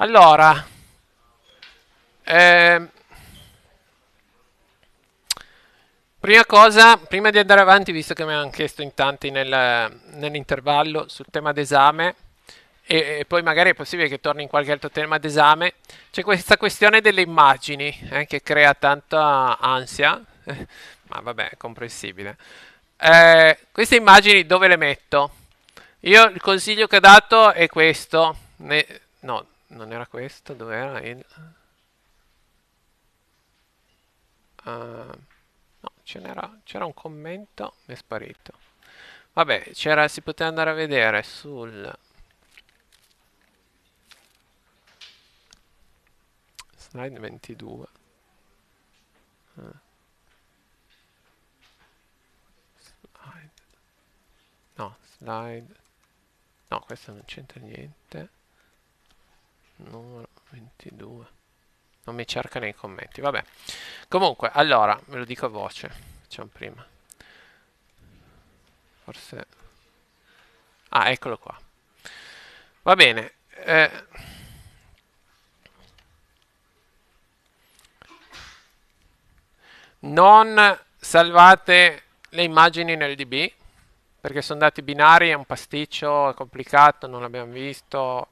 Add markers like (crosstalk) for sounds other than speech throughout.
Allora, eh, prima cosa, prima di andare avanti, visto che mi hanno chiesto in tanti nel, nell'intervallo sul tema d'esame, e, e, poi magari è possibile che torni in qualche altro tema d'esame, c'è questa questione delle immagini eh, che crea tanta ansia, (laughs) ma vabbè, è comprensibile. Eh, queste immagini dove le metto? Io il consiglio che ho dato è questo, ne, no, non era questo, dove era il... Uh, no, c'era un commento, mi è sparito. Vabbè, si poteva andare a vedere sul... Slide 22. Uh. Ah. Slide. No, slide. No, questo non c'entra niente numero 22. Non mi cerca nei commenti, vabbè. Comunque, allora, ve lo dico a voce, facciamo prima. Forse... Ah, eccolo qua. Va bene. Eh... Non salvate le immagini nel DB, perché sono dati binari, è un pasticcio, è complicato, non l'abbiamo visto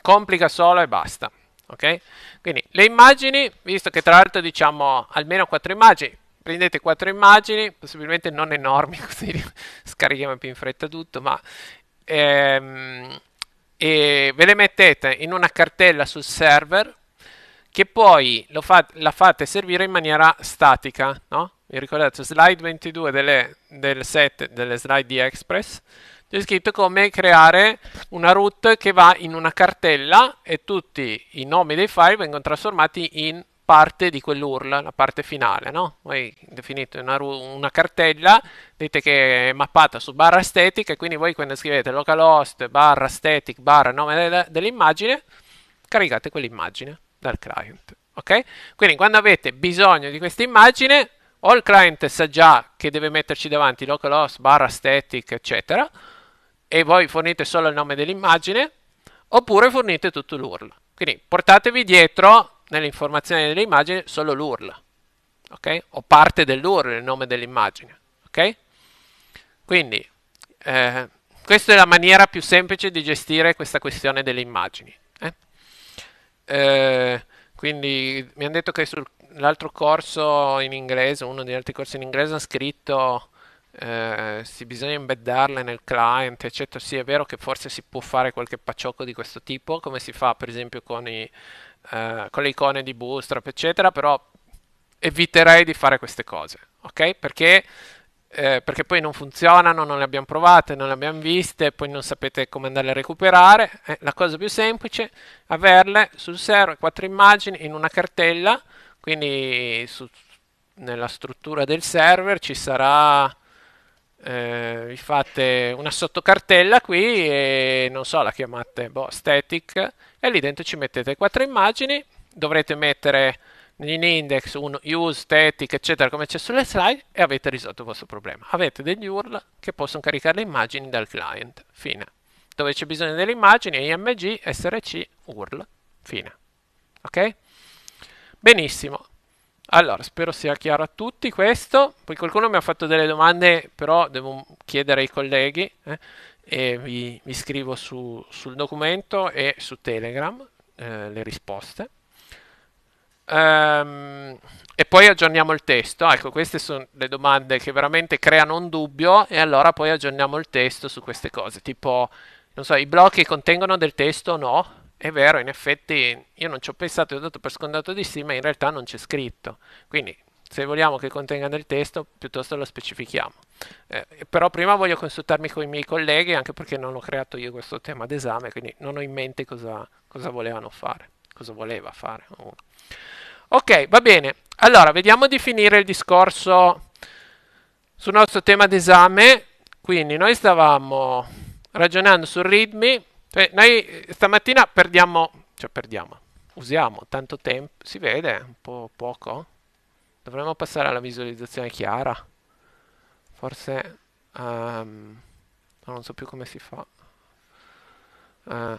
complica solo e basta. Ok? Quindi le immagini, visto che tra l'altro diciamo almeno 4 immagini, prendete 4 immagini, possibilmente non enormi, (laughs) così scarichiamo più in fretta tutto, ma ehm, e ve le mettete in una cartella sul server che poi fa, la fate servire in maniera statica, no? Vi ricordate slide 22 delle, del set delle slide di Express? c'è scritto come creare una root che va in una cartella e tutti i nomi dei file vengono trasformati in parte di quell'URL, la parte finale, no? Voi definite una, una, cartella, dite che è mappata su barra static e quindi voi quando scrivete localhost barra static barra nome dell'immagine, caricate quell'immagine dal client, ok? Quindi quando avete bisogno di questa immagine, o il client sa già che deve metterci davanti localhost barra static, eccetera, e voi fornite solo il nome dell'immagine, oppure fornite tutto l'URL. Quindi portatevi dietro nelle informazioni dell'immagine solo l'URL, ok? O parte dell'URL, il nome dell'immagine, ok? Quindi eh, questa è la maniera più semplice di gestire questa questione delle immagini. Eh? Eh, quindi mi hanno detto che sull'altro corso in inglese, uno degli altri corsi in inglese, ha scritto eh, si bisogna embeddarle nel client, eccetera. Sì, è vero che forse si può fare qualche pacciocco di questo tipo, come si fa per esempio con, i, eh, con le icone di Bootstrap, eccetera, però eviterei di fare queste cose, ok? Perché, eh, perché poi non funzionano, non le abbiamo provate, non le abbiamo viste, poi non sapete come andarle a recuperare. Eh, la cosa più semplice è averle sul server, quattro immagini in una cartella, quindi su, nella struttura del server ci sarà eh, vi fate una sottocartella qui e non so la chiamate boh, static e lì dentro ci mettete quattro immagini dovrete mettere in index un use static eccetera come c'è sulle slide e avete risolto il vostro problema avete degli URL che possono caricare le immagini dal client fine dove c'è bisogno delle immagini img src url fine ok benissimo allora, spero sia chiaro a tutti questo. Poi qualcuno mi ha fatto delle domande, però devo chiedere ai colleghi eh, e vi, vi scrivo su, sul documento e su Telegram eh, le risposte. Um, e poi aggiorniamo il testo. Ah, ecco, queste sono le domande che veramente creano un dubbio e allora poi aggiorniamo il testo su queste cose, tipo, non so, i blocchi contengono del testo o no? è vero, in effetti io non ci ho pensato, ho dato per scontato di sì, ma in realtà non c'è scritto. Quindi se vogliamo che contenga del testo, piuttosto lo specifichiamo. Eh, però prima voglio consultarmi con i miei colleghi, anche perché non ho creato io questo tema d'esame, quindi non ho in mente cosa, cosa volevano fare, cosa voleva fare. Uno. Ok, va bene. Allora, vediamo di finire il discorso sul nostro tema d'esame. Quindi noi stavamo ragionando sul README, cioè, noi eh, stamattina perdiamo, cioè perdiamo, usiamo tanto tempo, si vede un po' poco. Dovremmo passare alla visualizzazione chiara. Forse, um, non so più come si fa. Uh,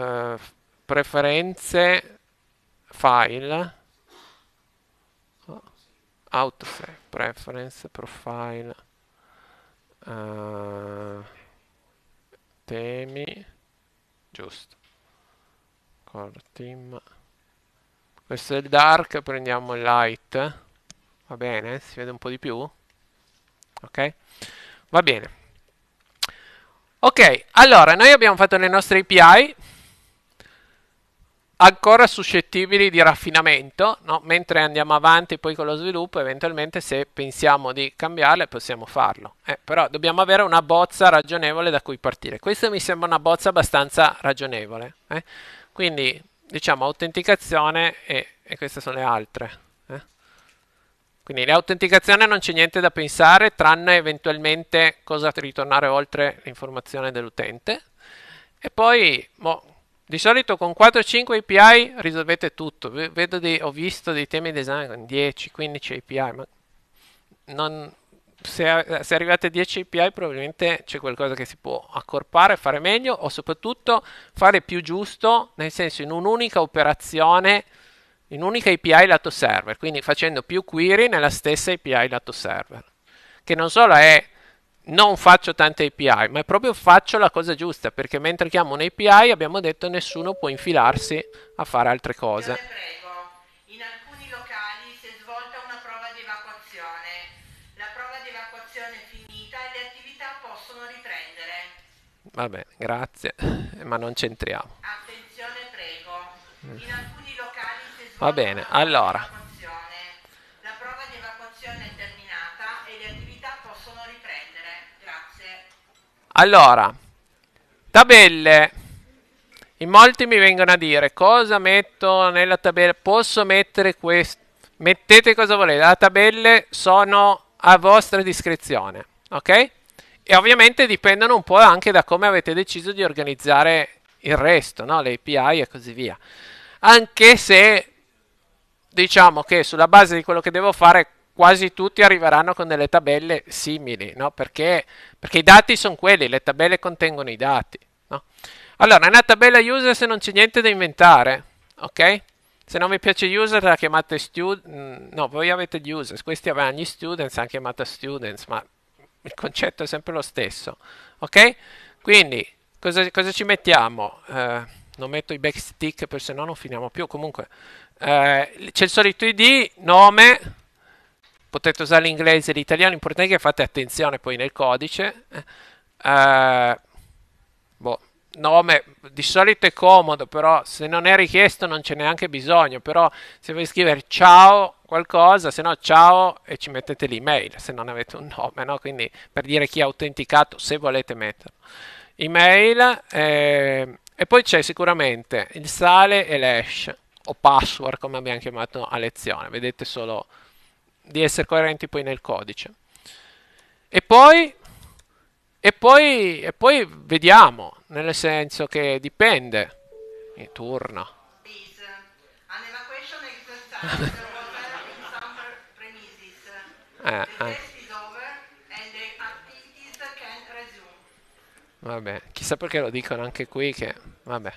uh, preferenze, file, autosave, preference, profile. Uh, temi giusto core team questo è il dark prendiamo il light va bene si vede un po' di più ok va bene ok allora noi abbiamo fatto le nostre API ancora suscettibili di raffinamento, no? mentre andiamo avanti poi con lo sviluppo, eventualmente se pensiamo di cambiarle possiamo farlo. Eh, però dobbiamo avere una bozza ragionevole da cui partire. Questa mi sembra una bozza abbastanza ragionevole. Eh? Quindi diciamo autenticazione e, e, queste sono le altre. Eh? Quindi l'autenticazione non c'è niente da pensare, tranne eventualmente cosa ritornare oltre l'informazione dell'utente. E poi... Boh, di solito con 4-5 API risolvete tutto. Dei, ho visto dei temi design con 10-15 API, ma non, se, se, arrivate a 10 API probabilmente c'è qualcosa che si può accorpare, fare meglio o soprattutto fare più giusto, nel senso in un'unica operazione, in un'unica API lato server, quindi facendo più query nella stessa API lato server, che non solo è non faccio tante API, ma proprio faccio la cosa giusta, perché mentre chiamo un API abbiamo detto nessuno può infilarsi a fare altre cose. Io prego, Vabbè, grazie, ma non c'entriamo. Attenzione, prego. In alcuni locali si Va bene, allora Allora, tabelle. In molti mi vengono a dire cosa metto nella tabella. Posso mettere questo. Mettete cosa volete. Le tabelle sono a vostra discrezione. Ok? E ovviamente dipendono un po' anche da come avete deciso di organizzare il resto, no? le API e così via. Anche se diciamo che sulla base di quello che devo fare quasi tutti arriveranno con delle tabelle simili, no? perché, perché, i dati sono quelli, le tabelle contengono i dati. No? Allora, nella tabella user se non c'è niente da inventare, ok? Se non vi piace user la chiamate student, mm, no, voi avete gli users, questi avevano gli students, hanno chiamato students, ma il concetto è sempre lo stesso, ok? Quindi, cosa, cosa ci mettiamo? Eh, non metto i backstick, per se no non finiamo più, comunque, eh, c'è il solito id, nome, potete usare l'inglese e l'italiano, l'importante è che fate attenzione poi nel codice. Eh, boh, nome di solito è comodo, però se non è richiesto non c'è neanche bisogno, però se vuoi scrivere ciao qualcosa, se no ciao e ci mettete l'email se non avete un nome, no? quindi per dire chi è autenticato se volete metterlo. Email eh, e poi c'è sicuramente il sale e l'hash o password come abbiamo chiamato a lezione, vedete solo di essere coerenti poi nel codice. E poi, e poi, e poi vediamo, nel senso che dipende. E turna. Uh, (laughs) eh, eh. Vabbè, chissà perché lo dicono anche qui che... Vabbè.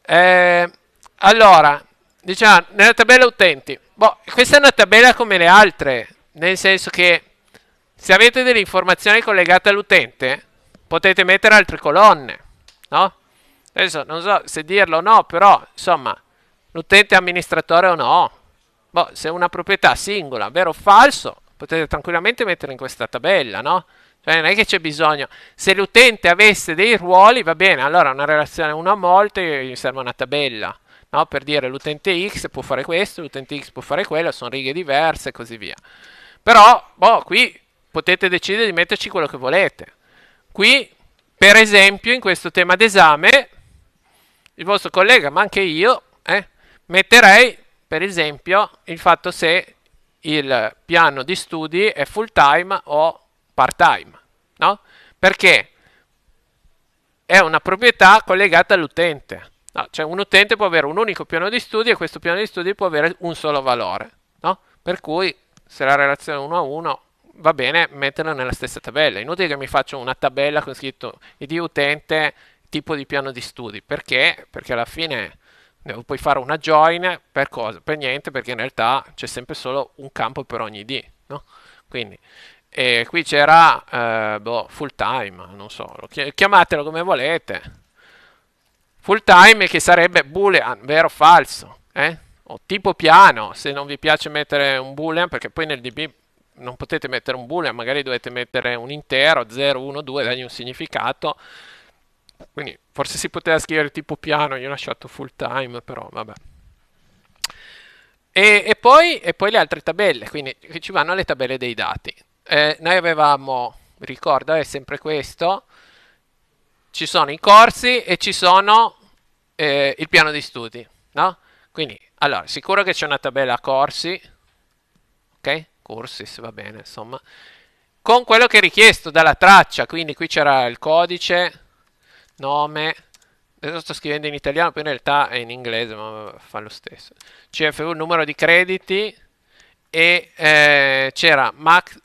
Eh, allora, diciamo, nella tabella utenti, boh, questa è una tabella come le altre, nel senso che se avete delle informazioni collegate all'utente, potete mettere altre colonne, no? Adesso non so se dirlo o no, però, insomma, l'utente è amministratore o no. Boh, se è una proprietà singola, vero o falso, potete tranquillamente mettere in questa tabella, no? Cioè, non è che c'è bisogno. Se l'utente avesse dei ruoli, va bene, allora una relazione 1 a molte, gli serve una tabella no? per dire l'utente X può fare questo, l'utente X può fare quello, sono righe diverse e così via. Però, boh, qui potete decidere di metterci quello che volete. Qui, per esempio, in questo tema d'esame, il vostro collega, ma anche io, eh, metterei, per esempio, il fatto se il piano di studi è full time o part time, no? Perché è una proprietà collegata all'utente. No, cioè un utente può avere un unico piano di studio e questo piano di studio può avere un solo valore, no? Per cui se la relazione è 1 a 1 va bene metterla nella stessa tabella. Inutile che mi faccio una tabella con scritto id utente tipo di piano di studi. Perché? Perché alla fine devo eh, poi fare una join per cosa? Per niente, perché in realtà c'è sempre solo un campo per ogni id, no? Quindi qui c'era eh, boh, full time, non so, chiamatelo come volete full time che sarebbe boolean, vero o falso, eh? o tipo piano, se non vi piace mettere un boolean, perché poi nel DB non potete mettere un boolean, magari dovete mettere un intero, 0, 1, 2, dargli un significato, quindi forse si poteva scrivere tipo piano, io ho lasciato full time, però vabbè. E, e, poi, e poi, le altre tabelle, quindi ci vanno le tabelle dei dati. Eh, noi avevamo, ricordo, è sempre questo, ci sono i corsi e ci sono eh, il piano di studi, no? Quindi, allora, sicuro che c'è una tabella corsi, ok? Corsi, Cursis, va bene, insomma, con quello che è richiesto dalla traccia, quindi qui c'era il codice, nome, adesso sto scrivendo in italiano, poi in realtà è in inglese, ma fa lo stesso, CFU, numero di crediti, e eh, c'era max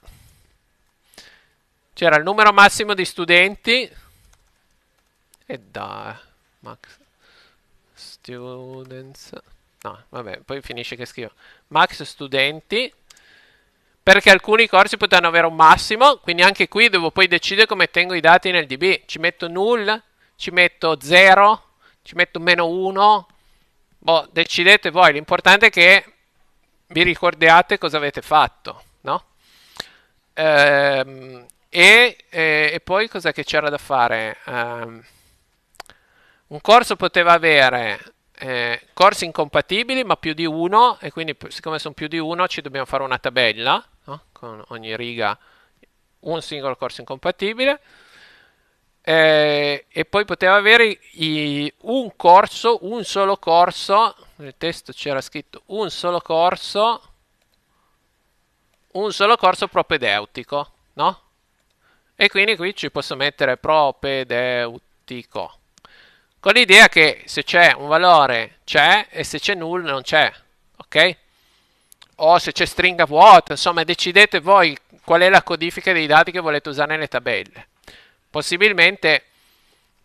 c'era il numero massimo di studenti e da max students. No, vabbè, poi finisce che scrivo max studenti. Perché alcuni corsi potranno avere un massimo, quindi anche qui devo poi decidere come tengo i dati nel DB. Ci metto null, ci metto 0, ci metto meno 1. Boh, decidete voi, l'importante è che vi ricordiate cosa avete fatto, no? Ehm, e, e, e, poi cosa che c'era da fare? Ehm, un corso poteva avere eh, corsi incompatibili ma più di uno e quindi siccome sono più di uno ci dobbiamo fare una tabella no? con ogni riga un singolo corso incompatibile eh, e poi poteva avere i, un corso un solo corso nel testo c'era scritto un solo corso un solo corso propedeutico no? e quindi qui ci posso mettere propedeutico con l'idea che se c'è un valore c'è e se c'è null non c'è, ok? O se c'è stringa vuota, insomma decidete voi qual è la codifica dei dati che volete usare nelle tabelle. Possibilmente,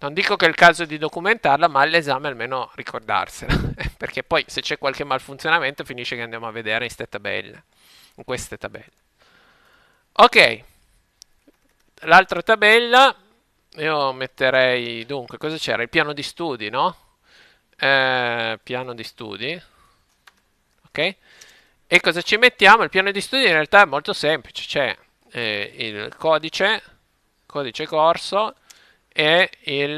non dico che è il caso di documentarla, ma all'esame almeno ricordarsela, (laughs) perché poi se c'è qualche malfunzionamento finisce che andiamo a vedere in queste tabelle. In queste tabelle. Ok, l'altra tabella io metterei dunque cosa c'era il piano di studi no eh, piano di studi ok e cosa ci mettiamo il piano di studi in realtà è molto semplice c'è cioè, eh, il codice codice corso e il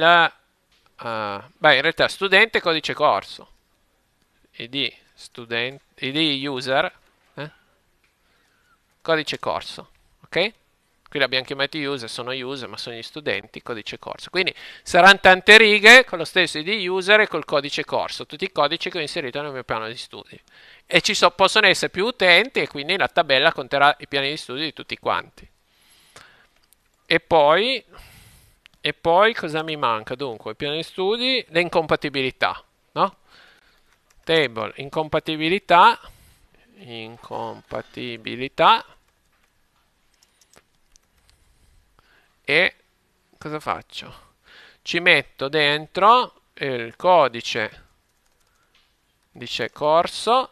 uh, beh in realtà studente codice corso id student id user eh? codice corso ok qui l'abbiamo chiamato user, sono user ma sono gli studenti, codice corso. Quindi saranno tante righe con lo stesso ID user e col codice corso, tutti i codici che ho inserito nel mio piano di studi. E ci so, possono essere più utenti e quindi la tabella conterà i piani di studi di tutti quanti. E poi, e poi cosa mi manca? Dunque, i piani di studi, le incompatibilità, no? Table, incompatibilità, incompatibilità, e cosa faccio? Ci metto dentro il codice dice corso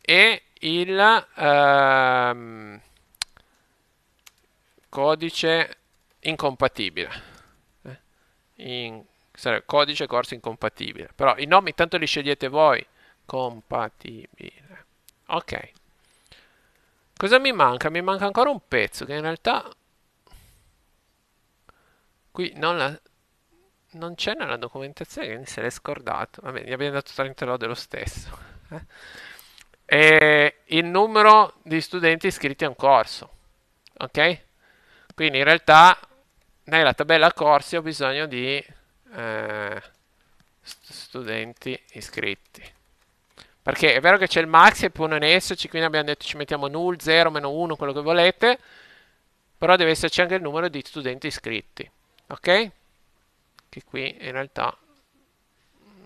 e il ehm, codice incompatibile eh? In, codice corso incompatibile però i nomi tanto li scegliete voi compatibile ok cosa mi manca? mi manca ancora un pezzo che in realtà Qui non, la... non c'è nella documentazione, quindi se l'è scordato. Vabbè, gli abbiamo dato 30 lode lo stesso. Eh? il numero di studenti iscritti a un corso. Ok? Quindi in realtà nella tabella corsi ho bisogno di eh, studenti iscritti. Perché è vero che c'è il max e poi non esserci, quindi abbiamo detto ci mettiamo null, 0, meno 1, quello che volete, però deve esserci anche il numero di studenti iscritti ok che qui in realtà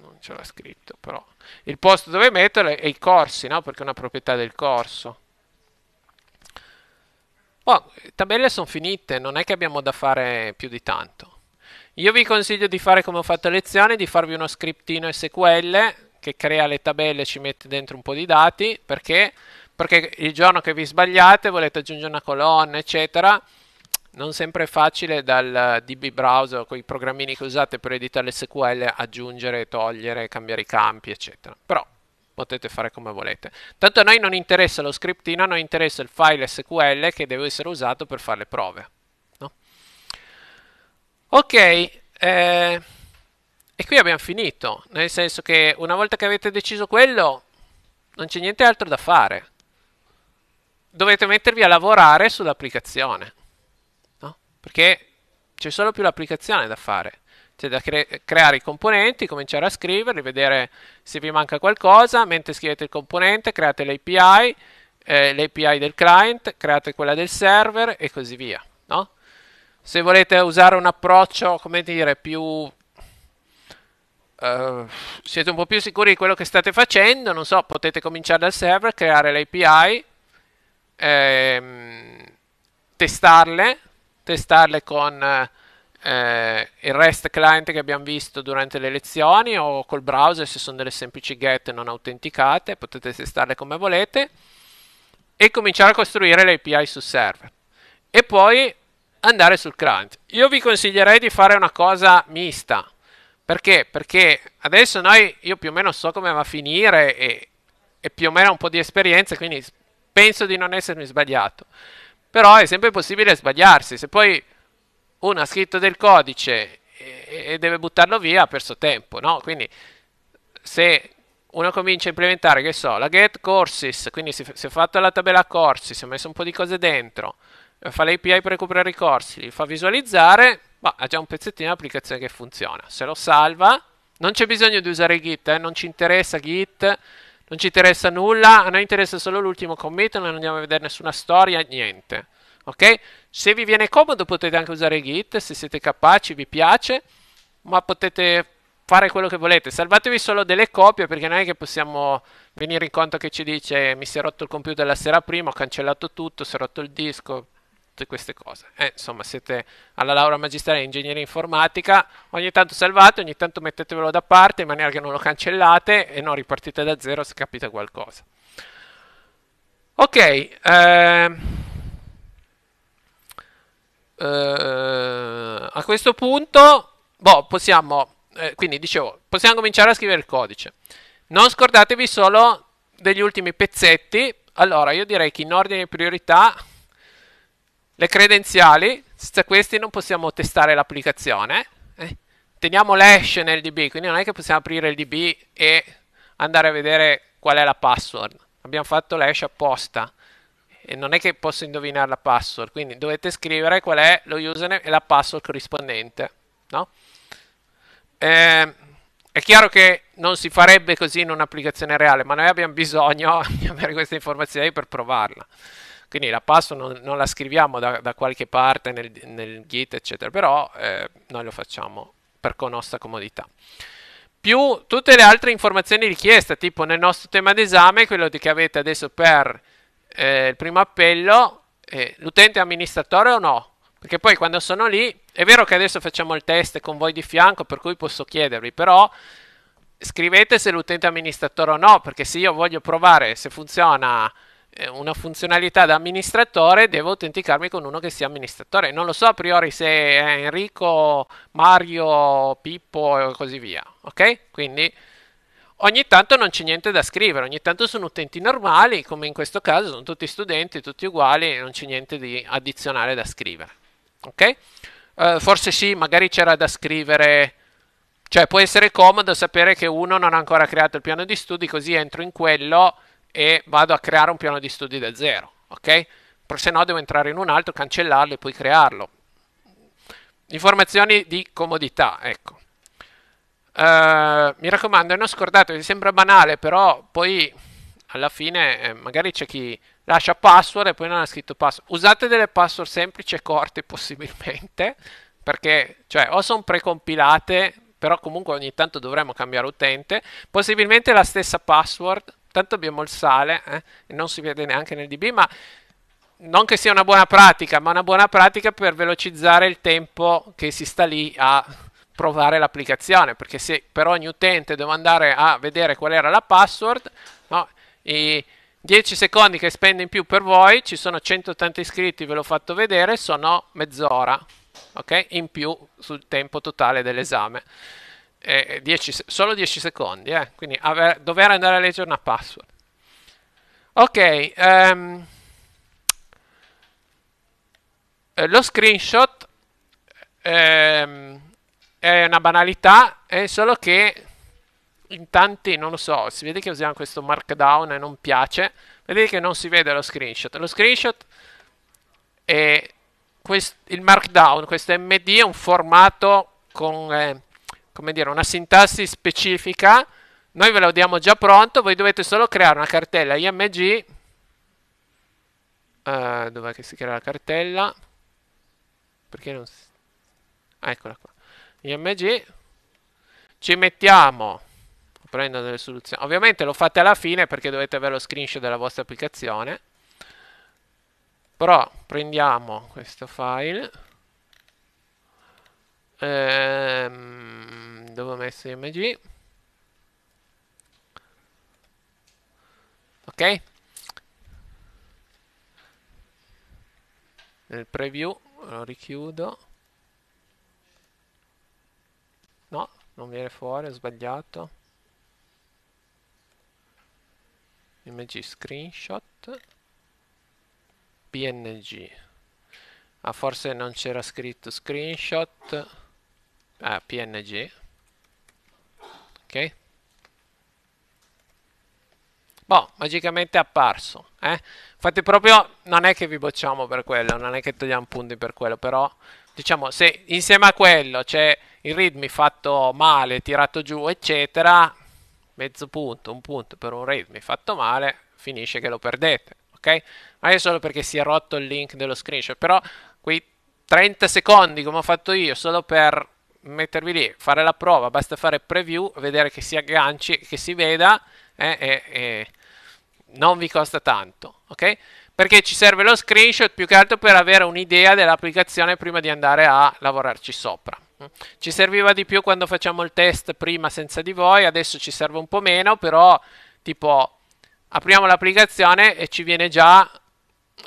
non ce l'ha scritto però il posto dove metterlo è i corsi no perché è una proprietà del corso Oh, tabelle sono finite, non è che abbiamo da fare più di tanto. Io vi consiglio di fare come ho fatto a lezione, di farvi uno scriptino SQL che crea le tabelle e ci mette dentro un po' di dati, perché? Perché il giorno che vi sbagliate, volete aggiungere una colonna, eccetera, non sempre è facile dal DB browser con i programmini che usate per editare SQL aggiungere, togliere, cambiare i campi, eccetera. Però potete fare come volete. Tanto a noi non interessa lo scriptino, a noi interessa il file SQL che deve essere usato per fare le prove. No? Ok, eh, e qui abbiamo finito, nel senso che una volta che avete deciso quello, non c'è niente altro da fare. Dovete mettervi a lavorare sull'applicazione perché c'è solo più l'applicazione da fare. C'è da cre- creare i componenti, cominciare a scriverli, vedere se vi manca qualcosa, mentre scrivete il componente, create l'API, eh, l'API del client, create quella del server e così via. No? Se volete usare un approccio, come dire, più Uh, siete un po' più sicuri di quello che state facendo, non so, potete cominciare dal server, creare l'API, ehm, testarle, testarle con eh, il REST client che abbiamo visto durante le lezioni o col browser se sono delle semplici get non autenticate, potete testarle come volete e cominciare a costruire le API sul server e poi andare sul client. Io vi consiglierei di fare una cosa mista. Perché? Perché adesso noi, io più o meno so come va a finire e, e più o meno ho un po' di esperienza, quindi penso di non essermi sbagliato. Però è sempre possibile sbagliarsi. Se poi uno ha scritto del codice e, e deve buttarlo via, ha perso tempo, no? Quindi se uno comincia a implementare, che so, la get courses, quindi si, si è fatta la tabella corsi, si è messo un po' di cose dentro, eh, fa l'API per recuperare i corsi, li fa visualizzare, ma ha già un pezzettino di applicazione che funziona. Se lo salva, non c'è bisogno di usare Git, eh, non ci interessa Git, non ci interessa nulla, a noi interessa solo l'ultimo commento, non andiamo a vedere nessuna storia, niente. Ok? Se vi viene comodo potete anche usare Git, se siete capaci, vi piace, ma potete fare quello che volete. Salvatevi solo delle copie perché non è che possiamo venire in conto che ci dice mi si è rotto il computer la sera prima, ho cancellato tutto, si è rotto il disco, tutte queste cose. Eh, insomma, siete alla laurea magistrale in ingegneria informatica, ogni tanto salvate, ogni tanto mettetevelo da parte in maniera che non lo cancellate e non ripartite da zero se capita qualcosa. Ok, eh, eh, a questo punto, boh, possiamo, eh, quindi dicevo, possiamo cominciare a scrivere il codice. Non scordatevi solo degli ultimi pezzetti. Allora, io direi che in ordine di priorità le credenziali, senza questi non possiamo testare l'applicazione. Eh? Teniamo l'hash nel DB, quindi non è che possiamo aprire il DB e andare a vedere qual è la password. Abbiamo fatto l'hash apposta e non è che posso indovinare la password, quindi dovete scrivere qual è lo username e la password corrispondente. No? Eh, è chiaro che non si farebbe così in un'applicazione reale, ma noi abbiamo bisogno (laughs) di avere queste informazioni per provarla. Quindi la password non, non la scriviamo da, da, qualche parte nel, nel git, eccetera, però eh, noi lo facciamo per con nostra comodità. Più tutte le altre informazioni richieste, tipo nel nostro tema d'esame, quello che avete adesso per eh, il primo appello, eh, l'utente amministratore o no? Perché poi quando sono lì, è vero che adesso facciamo il test con voi di fianco, per cui posso chiedervi, però scrivete se l'utente amministratore o no, perché se io voglio provare se funziona eh, una funzionalità da amministratore, devo autenticarmi con uno che sia amministratore. Non lo so a priori se è Enrico, Mario, Pippo e così via. Ok? Quindi ogni tanto non c'è niente da scrivere, ogni tanto sono utenti normali, come in questo caso sono tutti studenti, tutti uguali, non c'è niente di addizionale da scrivere. Ok? Uh, forse sì, magari c'era da scrivere. Cioè, può essere comodo sapere che uno non ha ancora creato il piano di studi, così entro in quello e vado a creare un piano di studi da zero, ok? se no devo entrare in un altro, cancellarlo e poi crearlo. Informazioni di comodità, ecco. Uh, mi raccomando, non scordatevi, sembra banale, però poi alla fine eh, magari c'è chi lascia password e poi non ha scritto password. Usate delle password semplici e corte possibilmente, perché cioè, o sono precompilate, però comunque ogni tanto dovremmo cambiare utente, possibilmente la stessa password Tanto abbiamo il sale, eh? e non si vede neanche nel DB, ma non che sia una buona pratica, ma una buona pratica per velocizzare il tempo che si sta lì a provare l'applicazione, perché se per ogni utente devo andare a vedere qual era la password, no? i 10 secondi che spendo in più per voi, ci sono 180 iscritti, ve l'ho fatto vedere, sono mezz'ora, ok? In più sul tempo totale dell'esame. Eh, eh, dieci, solo 10 secondi, eh? quindi aver, dover andare a leggere una password. Ok, um, lo screenshot ehm, è una banalità, è solo che in tanti, non lo so, si vede che usiamo questo markdown e non piace, vedete che non si vede lo screenshot. Lo screenshot è quest, il markdown, questo MD è un formato con... Eh, come dire, una sintassi specifica, noi ve la diamo già pronto, voi dovete solo creare una cartella img, uh, eh, dov'è che si crea la cartella? Perché non si... Ah, eccola qua, img, ci mettiamo, prendo delle soluzioni, ovviamente lo fate alla fine perché dovete avere lo screenshot della vostra applicazione, però prendiamo questo file Ehm, dove ho messo img? Ok. Nel preview lo richiudo. No, non viene fuori, ho sbagliato. img screenshot png. Ah, forse non c'era scritto screenshot a ah, png ok boh magicamente è apparso eh? infatti proprio non è che vi bocciamo per quello non è che togliamo punti per quello però diciamo se insieme a quello c'è il ritmi fatto male tirato giù eccetera mezzo punto un punto per un ritmi fatto male finisce che lo perdete ok ma è solo perché si è rotto il link dello screenshot però quei 30 secondi come ho fatto io solo per mettervi lì, fare la prova, basta fare preview, vedere che si agganci, che si veda eh, e eh, eh, non vi costa tanto, ok? Perché ci serve lo screenshot più che altro per avere un'idea dell'applicazione prima di andare a lavorarci sopra. Ci serviva di più quando facciamo il test prima senza di voi, adesso ci serve un po' meno, però tipo apriamo l'applicazione e ci viene già,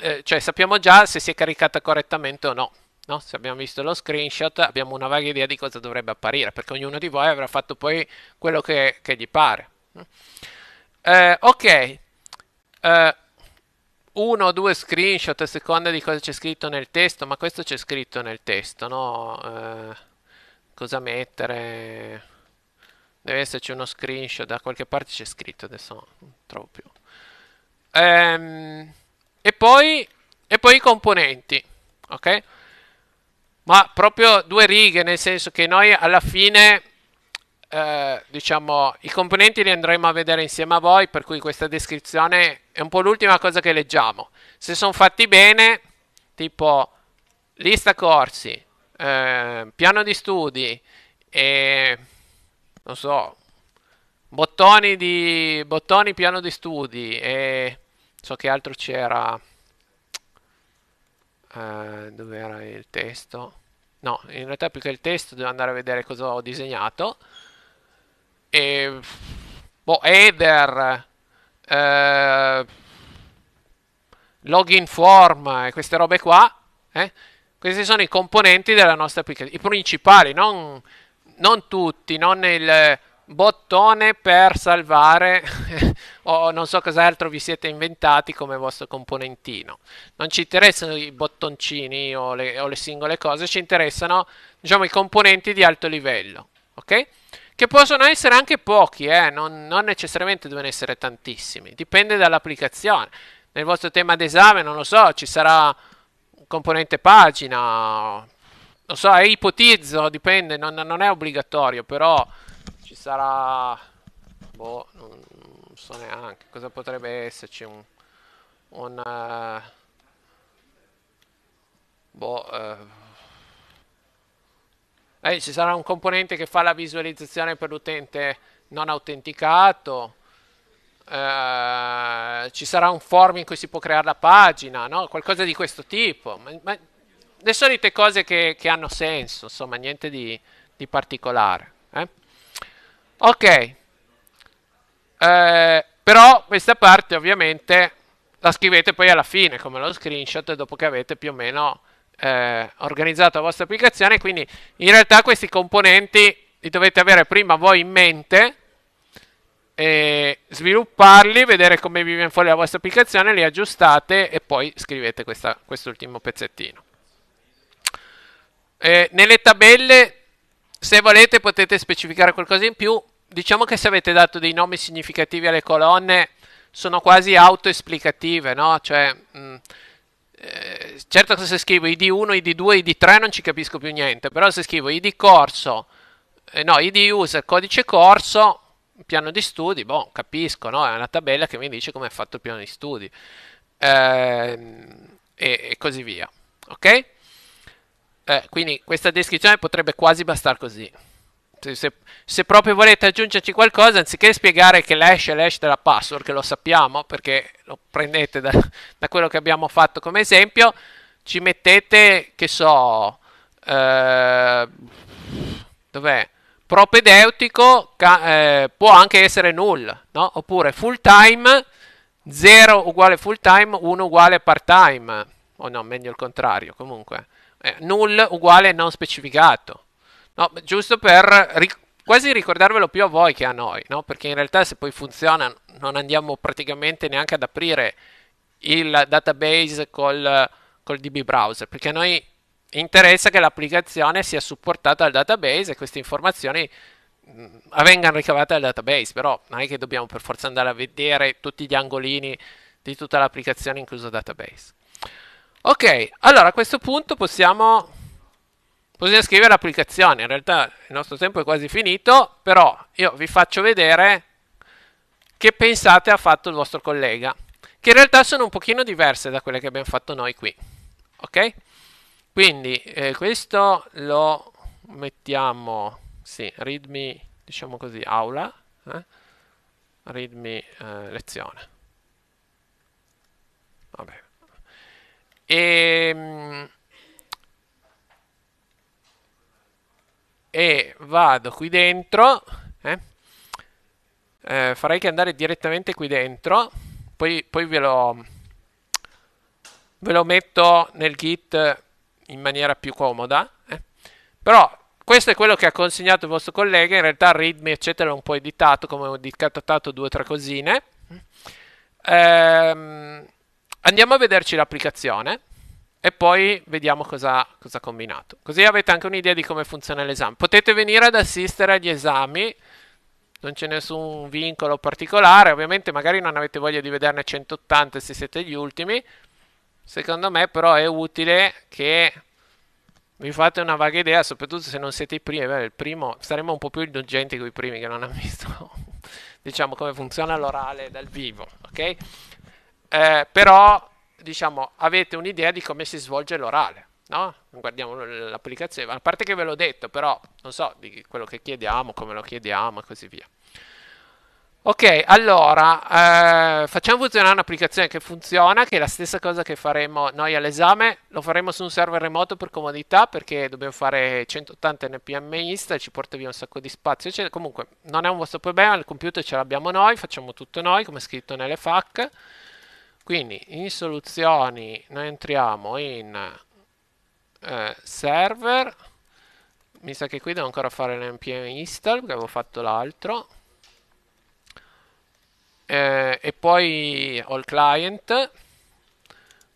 eh, cioè sappiamo già se si è caricata correttamente o no. No? Se abbiamo visto lo screenshot abbiamo una vaga idea di cosa dovrebbe apparire, perché ognuno di voi avrà fatto poi quello che, che gli pare. Eh, ok, eh, uno o due screenshot a seconda di cosa c'è scritto nel testo, ma questo c'è scritto nel testo, no? Eh, cosa mettere? Deve esserci uno screenshot, da qualche parte c'è scritto, adesso non trovo più. Ehm, e, poi, e poi i componenti, ok? Ma proprio due righe, nel senso che noi alla fine, eh, diciamo, i componenti li andremo a vedere insieme a voi, per cui questa descrizione è un po' l'ultima cosa che leggiamo. Se sono fatti bene, tipo lista corsi, eh, piano di studi e, non so, bottoni, di, bottoni piano di studi e so che altro c'era... Uh, dove era il testo No, in realtà più che il testo devo andare a vedere cosa ho disegnato. E... Boh, header, eh, login form e queste robe qua. Eh? Questi sono i componenti della nostra applicazione, i principali, non, non tutti, non il bottone per salvare (laughs) o non so cos'altro vi siete inventati come vostro componentino. Non ci interessano i bottoncini o le, o le singole cose, ci interessano diciamo, i componenti di alto livello, ok? Che possono essere anche pochi, eh? non, non necessariamente devono essere tantissimi, dipende dall'applicazione. Nel vostro tema d'esame, non lo so, ci sarà un componente pagina, lo so, è eh, ipotizzo, dipende, non, non è obbligatorio, però ci sarà... Boh, non, so neanche. Cosa potrebbe esserci? Un... un uh... Boh... Uh... Eh, ci sarà un componente che fa la visualizzazione per l'utente non autenticato. Eh, ci sarà un form in cui si può creare la pagina, no? qualcosa di questo tipo. Ma, ma le solite cose che, che, hanno senso, insomma, niente di, di particolare. Eh? Ok, eh, però questa parte ovviamente la scrivete poi alla fine come lo screenshot dopo che avete più o meno eh, organizzato la vostra applicazione, quindi in realtà questi componenti li dovete avere prima voi in mente e svilupparli, vedere come vi viene fuori la vostra applicazione, li aggiustate e poi scrivete quest'ultimo pezzettino. Eh, nelle tabelle, se volete, potete specificare qualcosa in più, diciamo che se avete dato dei nomi significativi alle colonne sono quasi autoesplicative, no? Cioè, mh, mm, eh, certo che se scrivo id1, id2, id3 non ci capisco più niente, però se scrivo id corso, eh, no, id user, codice corso, piano di studi, boh, capisco, no? È una tabella che mi dice come è fatto il piano di studi. Eh, e, e, così via, ok? Eh, quindi questa descrizione potrebbe quasi bastare così. Cioè, se, se, proprio volete aggiungerci qualcosa, anziché spiegare che l'hash è l'hash della password, che lo sappiamo perché lo prendete da, da quello che abbiamo fatto come esempio, ci mettete, che so, eh, dov'è? Propedeutico eh, può anche essere null, no? oppure full time 0 uguale full time, 1 uguale part time, o oh no, meglio il contrario, comunque eh, null uguale non specificato. No, giusto per ric- quasi ricordarvelo più a voi che a noi, no? Perché in realtà se poi funziona non andiamo praticamente neanche ad aprire il database col, col DB browser, perché a noi interessa che l'applicazione sia supportata dal database e queste informazioni mm, vengano ricavate dal database, però non è che dobbiamo per forza andare a vedere tutti gli angolini di tutta l'applicazione incluso database. Ok, allora a questo punto possiamo Bisogna scrivere l'applicazione. In realtà il nostro tempo è quasi finito, però io vi faccio vedere che pensate ha fatto il vostro collega, che in realtà sono un pochino diverse da quelle che abbiamo fatto noi qui. Ok? Quindi eh, questo lo mettiamo, sì, readme, diciamo così, aula, eh? readme eh, lezione. Vabbè. E, ehm, e vado qui dentro, eh? Eh, farei che andare direttamente qui dentro, poi, poi ve, lo, ve, lo, metto nel git in maniera più comoda, eh? però questo è quello che ha consegnato il vostro collega, in realtà readme eccetera l'ho un po' editato, come ho editato due o tre cosine. Eh, andiamo a vederci l'applicazione e poi vediamo cosa, cosa ha combinato. Così avete anche un'idea di come funziona l'esame. Potete venire ad assistere agli esami, non c'è nessun vincolo particolare, ovviamente magari non avete voglia di vederne 180 se siete gli ultimi, secondo me però è utile che vi fate una vaga idea, soprattutto se non siete i primi, Beh, il primo, saremo un po' più indulgenti con i primi che non hanno visto, (laughs) diciamo, come funziona l'orale dal vivo, ok? Eh, però diciamo, avete un'idea di come si svolge l'orale. No? Guardiamo l'applicazione, a parte che ve l'ho detto, però non so di quello che chiediamo, come lo chiediamo e così via. Ok, allora eh, facciamo funzionare un'applicazione che funziona, che è la stessa cosa che faremo noi all'esame, lo faremo su un server remoto per comodità perché dobbiamo fare 180 npm insta, ci porta via un sacco di spazio, eccetera. comunque non è un vostro problema, il computer ce l'abbiamo noi, facciamo tutto noi come scritto nelle FAC. Quindi in soluzioni noi entriamo in eh, server, mi sa che qui devo ancora fare l'npm install perché avevo fatto l'altro, eh, e poi all client,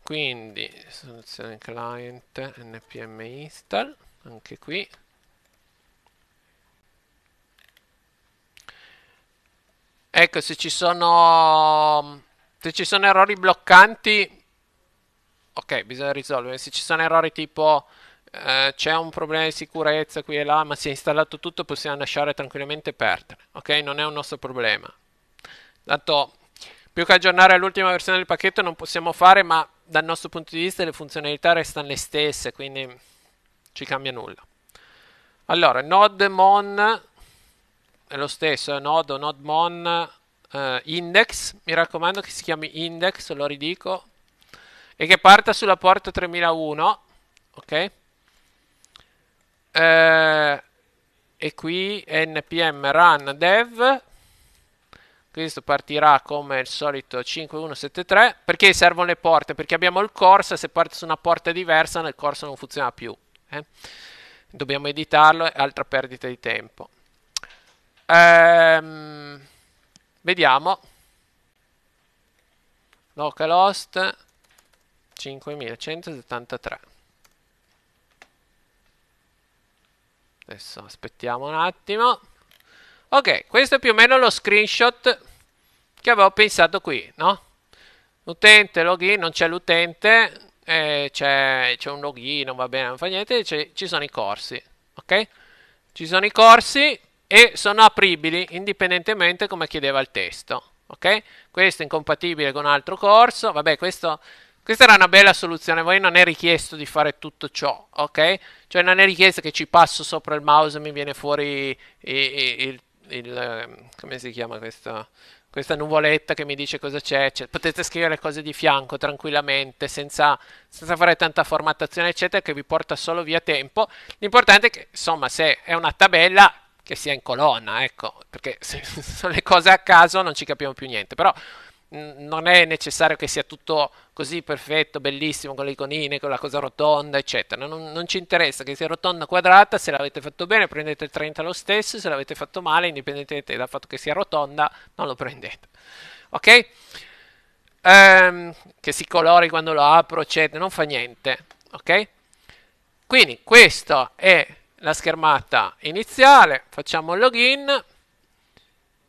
quindi soluzione client npm install, anche qui. Ecco, se ci sono se ci sono errori bloccanti, ok, bisogna risolvere. Se ci sono errori tipo eh, c'è un problema di sicurezza qui e là, ma si è installato tutto, possiamo lasciare tranquillamente perdere. Ok, non è un nostro problema. Tanto più che aggiornare l'ultima versione del pacchetto non possiamo fare, ma dal nostro punto di vista le funzionalità restano le stesse, quindi ci cambia nulla. Allora, node mon è lo stesso, è eh, node o node mon uh, index, mi raccomando che si chiami index, lo ridico, e che parta sulla porta 3001, ok? Uh, e qui npm run dev, questo partirà come il solito 5173, perché servono le porte? Perché abbiamo il corso, se parte su una porta diversa nel corso non funziona più. Eh? Dobbiamo editarlo, è altra perdita di tempo. Ehm... Vediamo. Localhost 5173. Adesso aspettiamo un attimo. Ok, questo è più o meno lo screenshot che avevo pensato qui, no? Utente, login, non c'è l'utente, eh, c'è, un login, non va bene, non fa niente, ci sono i corsi, ok? Ci sono i corsi, e sono apribili indipendentemente come chiedeva il testo. Ok? Questo è incompatibile con un altro corso. Vabbè, questo, questa era una bella soluzione. Voi non è richiesto di fare tutto ciò, ok? Cioè non è richiesto che ci passo sopra il mouse e mi viene fuori il, il, il ehm, come si chiama questo? questa nuvoletta che mi dice cosa c'è, cioè, potete scrivere le cose di fianco tranquillamente senza, senza, fare tanta formattazione eccetera che vi porta solo via tempo. L'importante è che insomma se è una tabella che sia in colonna, ecco, perché se (laughs) sono le cose a caso non ci capiamo più niente, però mm, non è necessario che sia tutto così perfetto, bellissimo, con le iconine, con la cosa rotonda, eccetera. Non, non ci interessa che sia rotonda o quadrata, se l'avete fatto bene prendete il 30 lo stesso, se l'avete fatto male, indipendentemente dal fatto che sia rotonda, non lo prendete. Ok? Ehm, che si colori quando lo apro, eccetera, non fa niente. Ok? Quindi questo è la schermata iniziale, facciamo il login,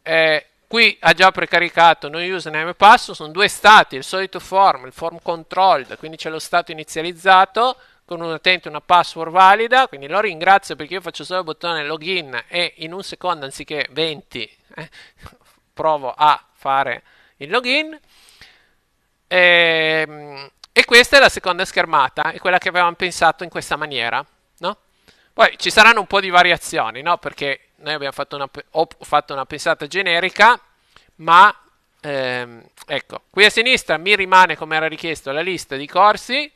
eh, qui ha già precaricato no username e password, sono due stati, il solito form, il form controlled, quindi c'è lo stato inizializzato con un utente e una password valida, quindi lo ringrazio perché io faccio solo il bottone login e in un secondo anziché 20 eh, (laughs) provo a fare il login. E, ehm, e questa è la seconda schermata, è quella che avevamo pensato in questa maniera. Poi ci saranno un po' di variazioni, no? Perché noi abbiamo fatto una, ho fatto una pensata generica, ma ehm, ecco, qui a sinistra mi rimane, come era richiesto, la lista di corsi,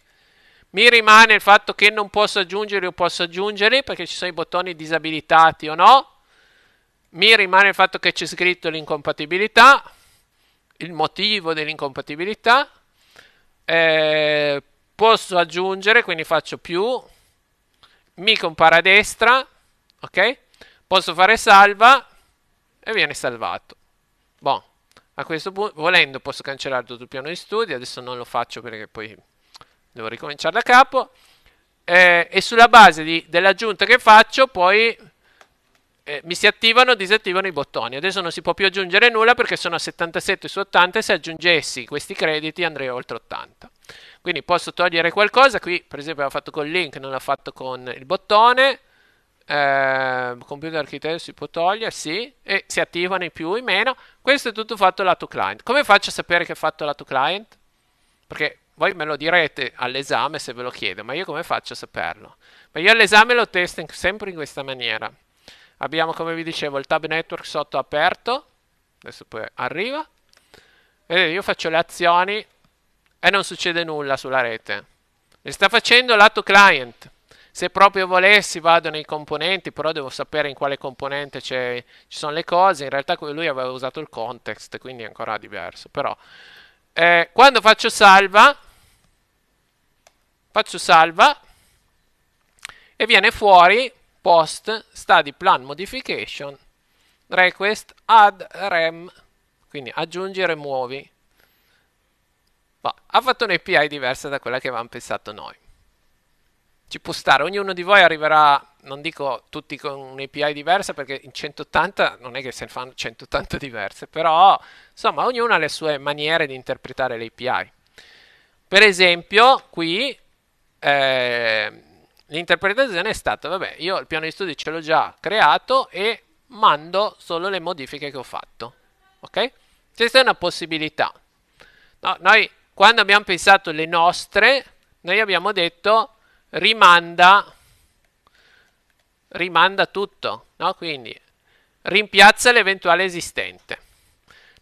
mi rimane il fatto che non posso aggiungere o posso aggiungere perché ci sono i bottoni disabilitati o no, mi rimane il fatto che c'è scritto l'incompatibilità, il motivo dell'incompatibilità, eh, posso aggiungere, quindi faccio più, mi compare a destra, ok? Posso fare salva e viene salvato. Bon. A questo punto, volendo, posso cancellare tutto il piano di studio. Adesso non lo faccio perché poi devo ricominciare da capo. Eh, e sulla base di, dell'aggiunta che faccio, poi eh, mi si attivano o disattivano i bottoni. Adesso non si può più aggiungere nulla perché sono a 77 su 80. se aggiungessi questi crediti andrei oltre 80. Quindi posso togliere qualcosa, qui per esempio l'ho fatto con il link, non l'ho fatto con il bottone. Eh, computer architect si può togliere, sì, e si attivano i più e i meno. Questo è tutto fatto lato client. Come faccio a sapere che è fatto lato client? Perché voi me lo direte all'esame se ve lo chiedo, ma io come faccio a saperlo? Ma io all'esame lo testo in, sempre in questa maniera. Abbiamo, come vi dicevo, il tab network sotto aperto, adesso poi arriva, vedete io faccio le azioni e non succede nulla sulla rete. Le sta facendo lato client. Se proprio volessi vado nei componenti, però devo sapere in quale componente ci sono le cose. In realtà lui aveva usato il context, quindi è ancora diverso. Però eh, quando faccio salva, faccio salva e viene fuori post study plan modification request add rem, quindi aggiungi e rimuovi. Bah, ha fatto un'API diversa da quella che avevamo pensato noi. Ci può stare, ognuno di voi arriverà, non dico tutti con un'API diversa perché in 180 non è che se ne fanno 180 diverse, però insomma ognuno ha le sue maniere di interpretare le API. Per esempio qui eh, l'interpretazione è stata, vabbè, io il piano di studio ce l'ho già creato e mando solo le modifiche che ho fatto. Ok? Questa è una possibilità. No, noi quando abbiamo pensato le nostre, noi abbiamo detto rimanda, rimanda tutto, no? quindi rimpiazza l'eventuale esistente.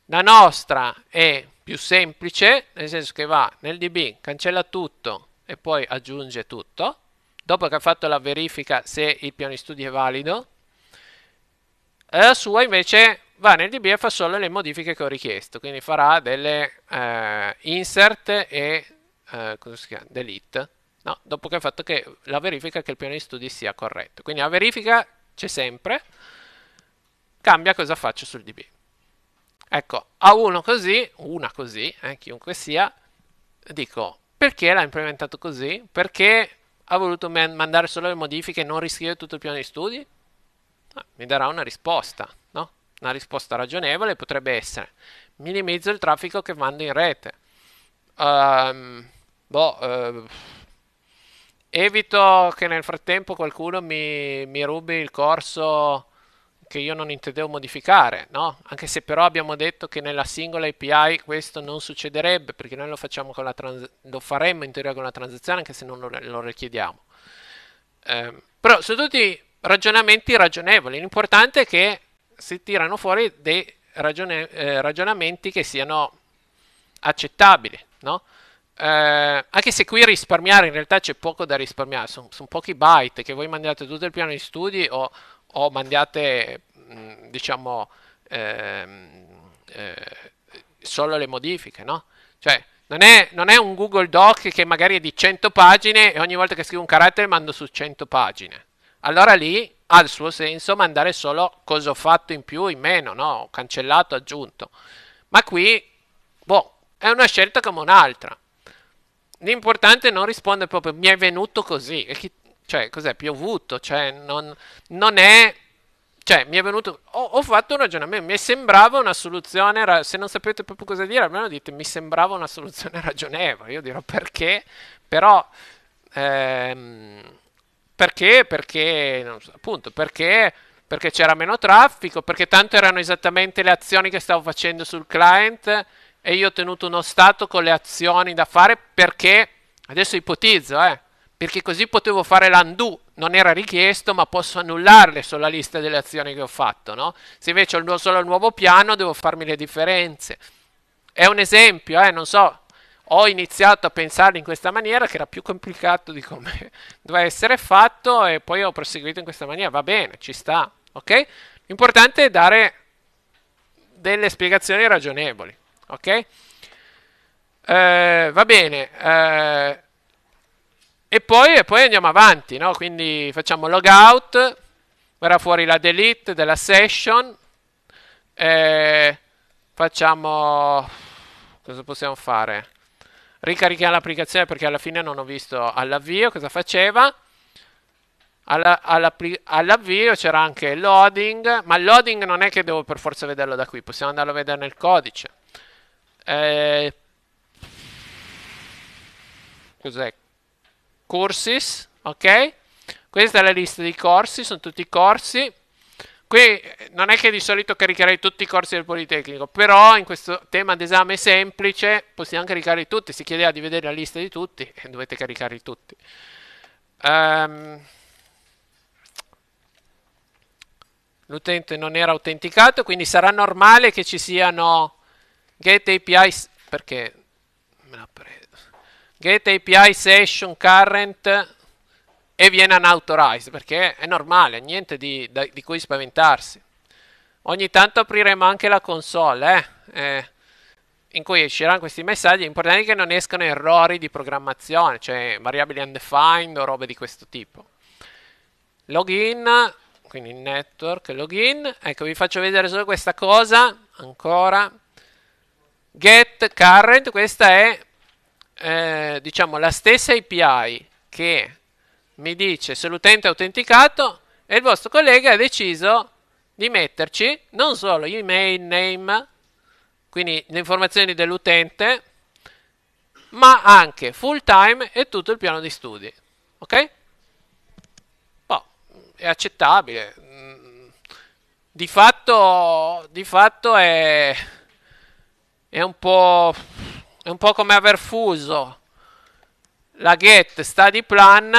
La nostra è più semplice, nel senso che va nel DB, cancella tutto e poi aggiunge tutto, dopo che ha fatto la verifica se il piano di studio è valido. La sua invece va nel DB e fa solo le modifiche che ho richiesto, quindi farà delle eh, insert e eh, delete, no? dopo che ha fatto che la verifica che il piano di studi sia corretto. Quindi la verifica c'è sempre, cambia cosa faccio sul DB. Ecco, a uno così, una così, eh, chiunque sia, dico perché l'ha implementato così? Perché ha voluto mandare solo le modifiche e non riscrivere tutto il piano di studi? Ah, mi darà una risposta. Una risposta ragionevole potrebbe essere minimizzo il traffico che mando in rete. Um, boh, uh, evito che nel frattempo qualcuno mi, mi rubi il corso che io non intendevo modificare, no? Anche se però abbiamo detto che nella singola API questo non succederebbe, perché noi lo, facciamo con la trans- lo faremmo in teoria con la transazione, anche se non lo, lo richiediamo. Eh, però sono tutti ragionamenti ragionevoli, l'importante è che si tirano fuori dei ragione, eh, ragionamenti che siano accettabili, no? Eh, anche se qui risparmiare in realtà c'è poco da risparmiare, sono, sono pochi byte che voi mandate tutto il piano di studi o, o mandate mh, diciamo ehm, eh, solo le modifiche, no? Cioè, non è, non è, un Google Doc che magari è di 100 pagine e ogni volta che scrivo un carattere mando su 100 pagine. Allora lì ha il suo senso mandare solo cosa ho fatto in più, in meno, no? cancellato, aggiunto. Ma qui, boh, è una scelta come un'altra. L'importante è non rispondere proprio mi è venuto così. Chi, cioè, cos'è? Piovuto, cioè, non, non è cioè mi è venuto ho, ho, fatto un ragionamento mi sembrava una soluzione se non sapete proprio cosa dire almeno dite mi sembrava una soluzione (laughs) ragionevole io dirò perché però ehm, perché? Perché, so, appunto, perché, perché c'era meno traffico, perché tanto erano esattamente le azioni che stavo facendo sul client e io ho tenuto uno stato con le azioni da fare perché, adesso ipotizzo, eh, perché così potevo fare l'undo, non era richiesto, ma posso annullarle sulla lista delle azioni che ho fatto, no? Se invece ho solo il nuovo piano, devo farmi le differenze. È un esempio, eh, non so, ho iniziato a pensare in questa maniera che era più complicato di come (laughs) doveva essere fatto e poi ho proseguito in questa maniera, va bene, ci sta, ok? L'importante è dare delle spiegazioni ragionevoli, ok? Eh, va bene, eh, e, poi, e, poi, andiamo avanti, no? Quindi facciamo logout, verrà fuori la delete della session, eh, facciamo... cosa possiamo fare? Ricarichiamo l'applicazione perché alla fine non ho visto all'avvio cosa faceva. all'avvio alla, all c'era anche il loading, ma il loading non è che devo per forza vederlo da qui, possiamo andarlo a vedere nel codice. Eh, cos'è? Courses, ok? Questa è la lista dei corsi, sono tutti i corsi. Qui eh, non è che di solito caricherei tutti i corsi del Politecnico, però in questo tema d'esame semplice possiamo caricare tutti, si chiedeva di vedere la lista di tutti e dovete caricarli tutti. Um, L'utente non era autenticato, quindi sarà normale che ci siano get API, perché me l'ha preso, get API session current e viene unauthorized perché è normale, niente di, di, cui spaventarsi. Ogni tanto apriremo anche la console eh, eh, in cui usciranno questi messaggi. L'importante è che non escano errori di programmazione, cioè variabili undefined o robe di questo tipo. Login, quindi network login. Ecco, vi faccio vedere solo questa cosa ancora. Get current, questa è eh, diciamo la stessa API che mi dice se l'utente è autenticato e il vostro collega ha deciso di metterci non solo email, name, quindi le informazioni dell'utente, ma anche full time e tutto il piano di studi. Ok? Boh, è accettabile. Di fatto, di fatto è, è, un po', è un po' come aver fuso la get study plan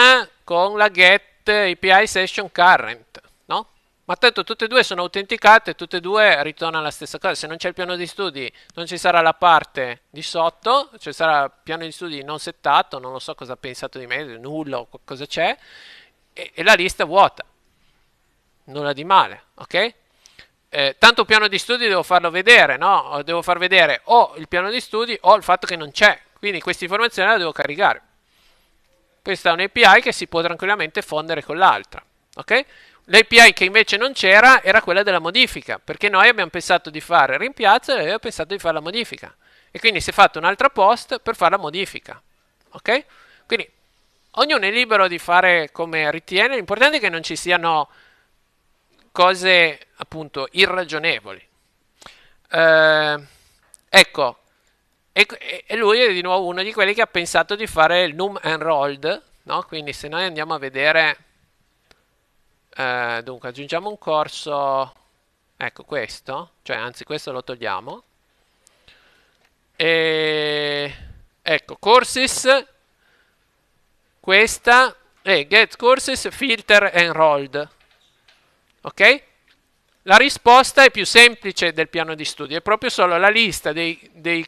con la get API session current, no? Ma tanto tutte e due sono autenticate, tutte e due ritornano alla stessa cosa. Se non c'è il piano di studi, non ci sarà la parte di sotto, ci cioè sarà il piano di studi non settato, non lo so cosa ha pensato di me, nulla o cosa c'è, e, e la lista è vuota. Nulla di male, ok? Eh, tanto il piano di studi devo farlo vedere, no? Devo far vedere o il piano di studi o il fatto che non c'è. Quindi questa informazione la devo caricare. Questa è un'API che si può tranquillamente fondere con l'altra. Okay? L'API che invece non c'era era quella della modifica, perché noi abbiamo pensato di fare rimpiazzo e abbiamo pensato di fare la modifica. E quindi si è fatto un'altra post per fare la modifica. Ok? Quindi ognuno è libero di fare come ritiene, l'importante è che non ci siano cose appunto irragionevoli. Eh, ecco, e, e, lui è di nuovo uno di quelli che ha pensato di fare il num enrolled, no? Quindi se noi andiamo a vedere... Eh, dunque, aggiungiamo un corso... Ecco questo, cioè anzi questo lo togliamo. E... Ecco, courses, questa e eh, get courses filter enrolled. Ok? La risposta è più semplice del piano di studio, è proprio solo la lista dei, dei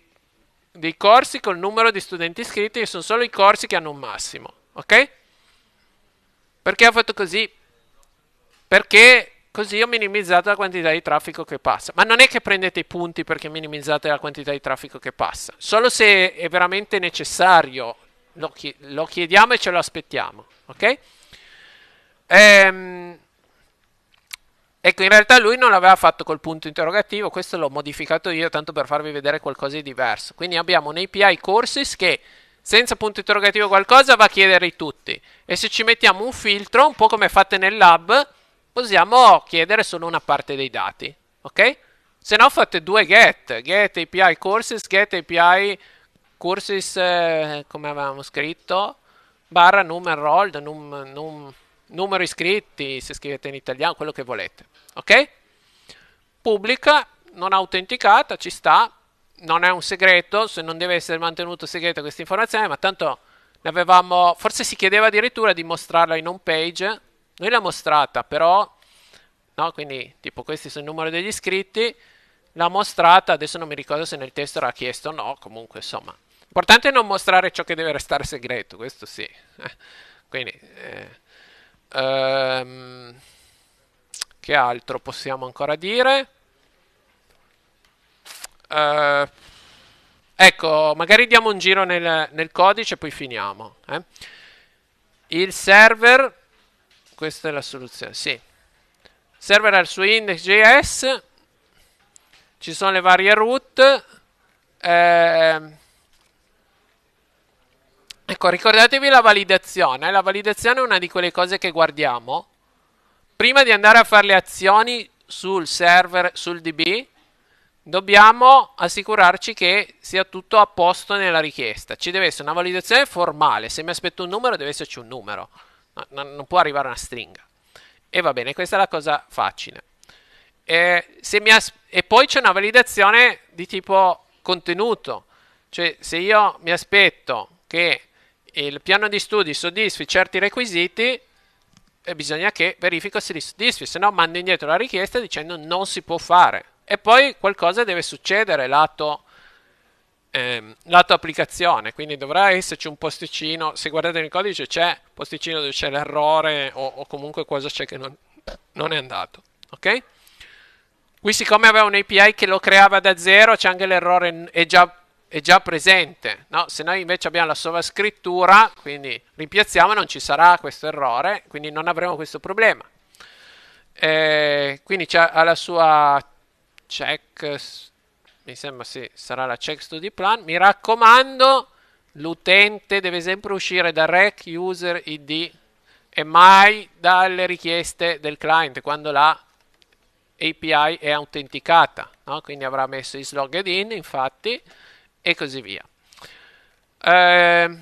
dei corsi col numero di studenti iscritti, che sono solo i corsi che hanno un massimo, ok? Perché ho fatto così? Perché così ho minimizzato la quantità di traffico che passa. Ma non è che prendete i punti perché minimizzate la quantità di traffico che passa, solo se è veramente necessario lo, chiediamo e ce lo aspettiamo, ok? Ehm, Ecco, in realtà lui non l'aveva fatto col punto interrogativo, questo l'ho modificato io tanto per farvi vedere qualcosa di diverso. Quindi abbiamo un API courses che senza punto interrogativo qualcosa va a chiedere i tutti. E se ci mettiamo un filtro, un po' come fate nel lab, possiamo chiedere solo una parte dei dati, ok? Se no fate due get, get API courses, get API courses, eh, come avevamo scritto, barra num enrolled, num, num numero iscritti, se scrivete in italiano, quello che volete. Ok? Pubblica, non autenticata, ci sta, non è un segreto, se non deve essere mantenuto segreto questa informazione, ma tanto ne avevamo, forse si chiedeva addirittura di mostrarla in home page, noi l'ha mostrata, però, no, quindi tipo questi sono il numero degli iscritti, l'ha mostrata, adesso non mi ricordo se nel testo era chiesto o no, comunque insomma. Importante non mostrare ciò che deve restare segreto, questo sì. (laughs) Quindi, eh, Ehm, che altro possiamo ancora dire? Ehm, ecco, magari diamo un giro nel, nel codice e poi finiamo. Eh? Il server, questa è la soluzione, sì. Server al suo index.js, ci sono le varie root. Eh, Ecco, ricordatevi la validazione. La validazione è una di quelle cose che guardiamo. Prima di andare a fare le azioni sul server, sul DB, dobbiamo assicurarci che sia tutto a posto nella richiesta. Ci deve essere una validazione formale. Se mi aspetto un numero, deve esserci un numero. No, non può arrivare una stringa. E va bene, questa è la cosa facile. E, as- e poi c'è una validazione di tipo contenuto. Cioè, se io mi aspetto che il piano di studi soddisfi certi requisiti e bisogna che verifico se li soddisfi, se no mando indietro la richiesta dicendo non si può fare. E poi qualcosa deve succedere lato, ehm, lato applicazione, quindi dovrà esserci un posticino, se guardate nel codice c'è posticino dove c'è l'errore o, o comunque cosa c'è che non, non è andato, ok? Qui siccome aveva un API che lo creava da zero, c'è anche l'errore è già è già presente, no? se noi invece abbiamo la sovrascrittura, quindi rimpiazziamo non ci sarà questo errore, quindi non avremo questo problema. E eh, quindi ha la sua check, mi sembra sì, sarà la check study plan, mi raccomando l'utente deve sempre uscire da rec user id e mai dalle richieste del client quando la API è autenticata, no? quindi avrà messo is logged in infatti, e così via. Eh,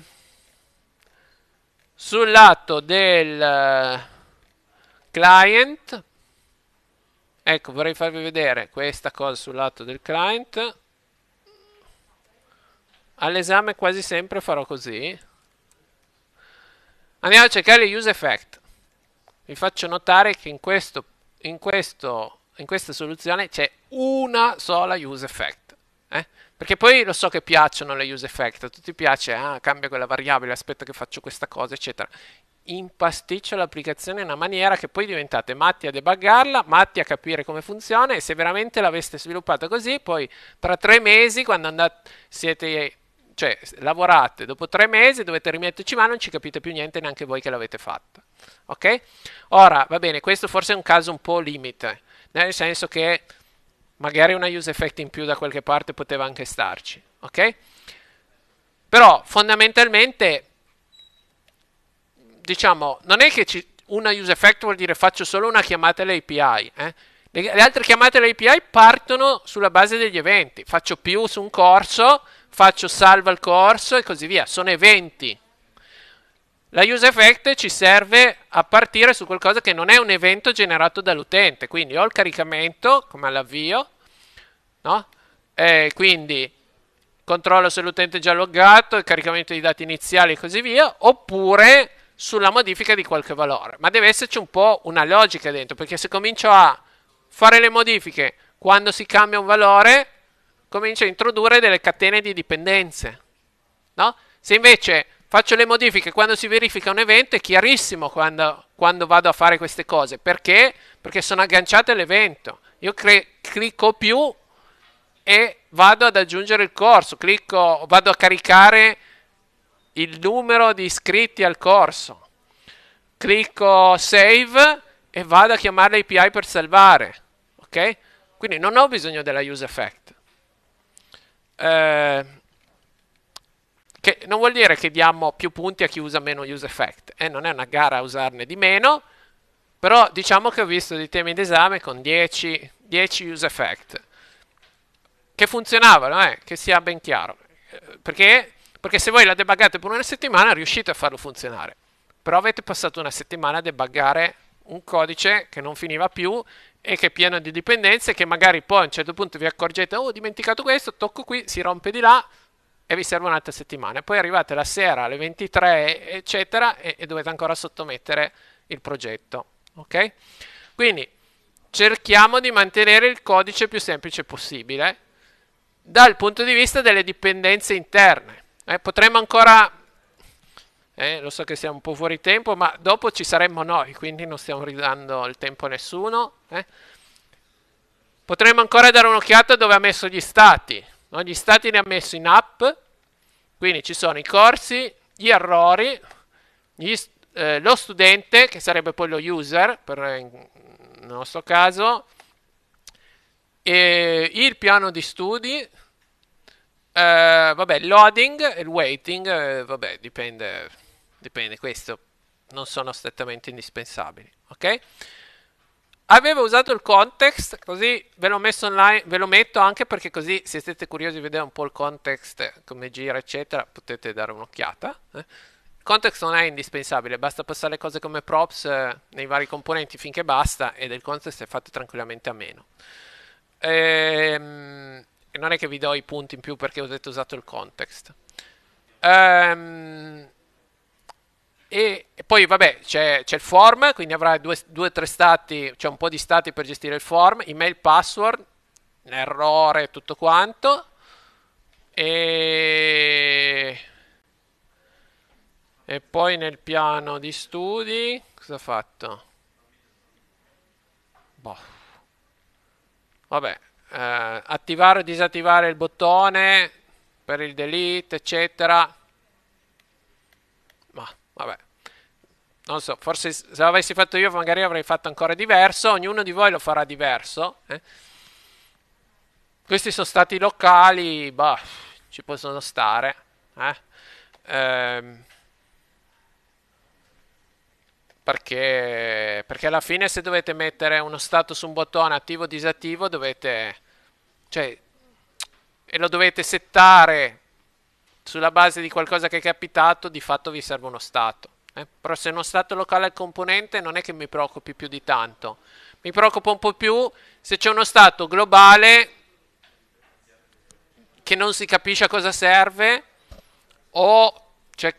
sul lato del eh, client, ecco vorrei farvi vedere questa cosa sul lato del client. All'esame quasi sempre farò così. Andiamo a cercare gli use effect. Vi faccio notare che in, questo, in, questo, in questa soluzione c'è una sola use effect. Eh? Perché poi lo so che piacciono le use effect, a tutti piace, ah, cambia quella variabile, aspetta che faccio questa cosa, eccetera. Impasticcio l'applicazione in una maniera che poi diventate matti a debuggarla, matti a capire come funziona e se veramente l'aveste sviluppata così, poi tra tre mesi, quando andate, siete, cioè, lavorate, dopo tre mesi dovete rimetterci mano, non ci capite più niente neanche voi che l'avete fatta. Ok? Ora, va bene, questo forse è un caso un po' limite, nel senso che magari una use effect in più da qualche parte poteva anche starci, ok? Però fondamentalmente, diciamo, non è che ci, una use effect vuol dire faccio solo una chiamata all'API, eh? le, le altre chiamate all'API partono sulla base degli eventi, faccio più su un corso, faccio salva il corso e così via, sono eventi, la use effect ci serve a partire su qualcosa che non è un evento generato dall'utente, quindi ho il caricamento come all'avvio, no? E quindi controllo se l'utente è già loggato, il caricamento di dati iniziali e così via, oppure sulla modifica di qualche valore. Ma deve esserci un po' una logica dentro, perché se comincio a fare le modifiche quando si cambia un valore, comincio a introdurre delle catene di dipendenze, no? Se invece faccio le modifiche quando si verifica un evento è chiarissimo quando, quando vado a fare queste cose. Perché? Perché sono agganciate all'evento. Io clicco più e vado ad aggiungere il corso, clicco, vado a caricare il numero di iscritti al corso. Clicco save e vado a chiamare l'API per salvare. Ok? Quindi non ho bisogno della use effect. Eh, che non vuol dire che diamo più punti a chi usa meno use effect, eh, non è una gara a usarne di meno, però diciamo che ho visto dei temi d'esame con 10, 10 use effect, che funzionavano, eh, che sia ben chiaro, eh, perché? perché se voi la debuggate per una settimana riuscite a farlo funzionare, però avete passato una settimana a debuggare un codice che non finiva più e che è pieno di dipendenze che magari poi a un certo punto vi accorgete oh ho dimenticato questo, tocco qui, si rompe di là e vi serve un'altra settimana. Poi arrivate la sera alle 23, eccetera, e, e dovete ancora sottomettere il progetto. Ok? Quindi cerchiamo di mantenere il codice più semplice possibile dal punto di vista delle dipendenze interne. Eh, potremmo ancora, eh, lo so che siamo un po' fuori tempo, ma dopo ci saremmo noi, quindi non stiamo ridando il tempo a nessuno. Eh. Potremmo ancora dare un'occhiata dove ha messo gli stati. Ogni Stati ne ha messo in app, quindi ci sono i corsi, gli errori, gli, eh, lo studente, che sarebbe poi lo user, per, eh, nel nostro caso, il piano di studi, eh, vabbè, il loading e il waiting, eh, vabbè, dipende, dipende, questo non sono strettamente indispensabili, ok? Avevo usato il context, così ve l'ho messo online, ve lo metto anche perché così se siete curiosi di vedere un po' il context, come gira, eccetera, potete dare un'occhiata. Eh. Il context non è indispensabile, basta passare cose come props eh, nei vari componenti finché basta e del context è fatto tranquillamente a meno. Ehm, non è che vi do i punti in più perché avete usato il context. Ehm, e poi vabbè c'è, c'è il form, quindi avrai due o tre stati, c'è un po' di stati per gestire il form, email, password, errore, tutto quanto. E... e poi nel piano di studi cosa ha fatto? Boh. Vabbè, eh, attivare o disattivare il bottone per il delete, eccetera Vabbè. Non so, forse se l'avessi fatto io magari avrei fatto ancora diverso, ognuno di voi lo farà diverso. Eh? Questi sono stati locali, bah, ci possono stare. Eh? Ehm, perché, perché alla fine se dovete mettere uno stato su un bottone attivo o disattivo dovete... Cioè, e lo dovete settare sulla base di qualcosa che è capitato, di fatto vi serve uno stato. Eh? Però se uno stato locale è il componente non è che mi preoccupi più di tanto. Mi preoccupa un po' più se c'è uno stato globale che non si capisce a cosa serve o cioè,